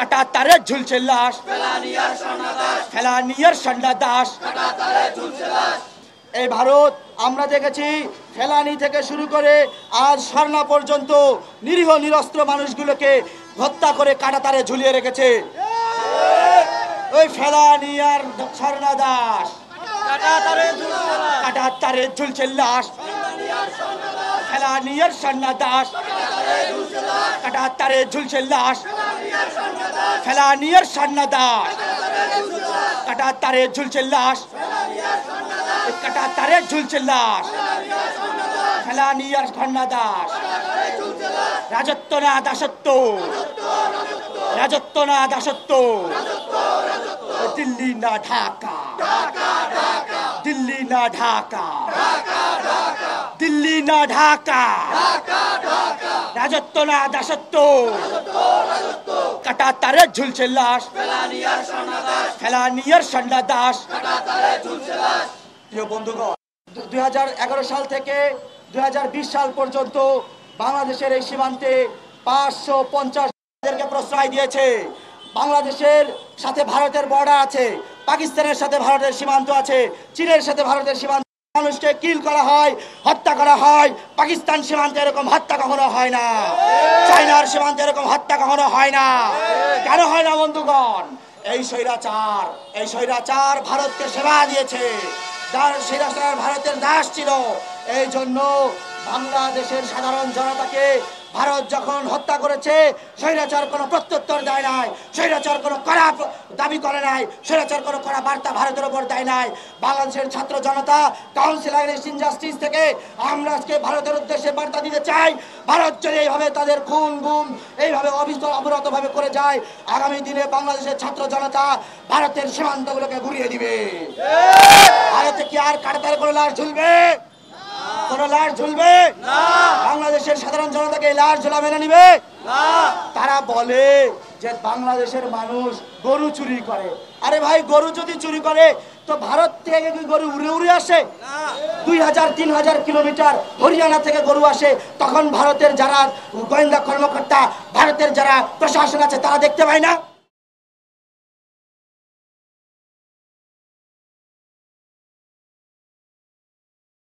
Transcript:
কাটা তারে ঝুলছে লাশ ফেলানিয়ার সান্ডা দাস এই ভারত আমরা দেখেছি ফেলানি থেকে শুরু করে আজ স্বর্ণা পর্যন্ত নিরীহ নিরস্ত্র মানুষগুলোকে হত্যা করে কাটা তারে ঝুলিয়ে রেখেছে ওই ফেলানি আর স্বর্ণা দাস কাটা তারে ঝুলছে লাশ ফেলানি আর স্বর্ণা দাস কাটা তারে ঝুলছে লাশ ফেলানিয়ার নিয়ার দাস কাটা তারে ঝুলছে লাশ কাটা তারে ঝুলছে লাশ ফেলানিয়ার নিয়ার দাস রাজত্ব না দাসত্ব রাজত্ব না দাসত্ব দিল্লি না ঢাকা দিল্লি না ঢাকা দিল্লি না ঢাকা রাজত্ব না দাসত্ব কাটা তারে ঝুলছে লাশ ফেলানিয়ার সান্ডা দাস প্রিয় বন্ধুগণ দুই সাল থেকে দুই সাল পর্যন্ত বাংলাদেশের এই সীমান্তে পাঁচশো পঞ্চাশকে প্রশ্রয় দিয়েছে বাংলাদেশের সাথে ভারতের বর্ডার আছে পাকিস্তানের সাথে ভারতের সীমান্ত আছে চীনের সাথে ভারতের সীমান্ত মানুষকে কিল করা হয় হত্যা করা হয় পাকিস্তান সীমান্তে এরকম হত্যা কখনো হয় না চাইনার সীমান্তে এরকম হত্যা কখনো হয় না কেন হয় না বন্ধুগণ এই স্বৈরাচার এই স্বৈরাচার ভারতকে সেবা দিয়েছে যার স্বৈরাচার ভারতের দাস ছিল এই জন্য বাংলাদেশের সাধারণ জনতাকে ভারত যখন হত্যা করেছে স্বৈরাচার কোনো প্রত্যুত্তর দেয় নাই স্বৈরাচার কোনো কড়া দাবি করে নাই স্বৈরাচার কোনো কড়া বার্তা ভারতের ওপর দেয় নাই বাংলাদেশের ছাত্র জনতা কাউন্সিল আগেস্ট ইনজাস্টিস থেকে আমরা আজকে ভারতের উদ্দেশ্যে বার্তা দিতে চাই ভারত যদি এইভাবে তাদের খুন গুম এইভাবে অবরতভাবে করে যায় আগামী দিনে বাংলাদেশের ছাত্র জনতা ভারতের সীমান্তগুলোকে ঘুরিয়ে দিবে ভারতে কি আর কাটাতার করে লাশ ঝুলবে কোনো লাশ ঝুলবে বাংলাদেশের সাধারণ জনতাকে এই লাশ ঝোলা মেনে নিবে তারা বলে যে বাংলাদেশের মানুষ গরু চুরি করে আরে ভাই গরু যদি চুরি করে তো ভারত থেকে কি গরু উড়ে উড়ে আসে দুই হাজার তিন হাজার কিলোমিটার হরিয়ানা থেকে গরু আসে তখন ভারতের যারা গোয়েন্দা কর্মকর্তা ভারতের যারা প্রশাসন আছে তারা দেখতে পায় না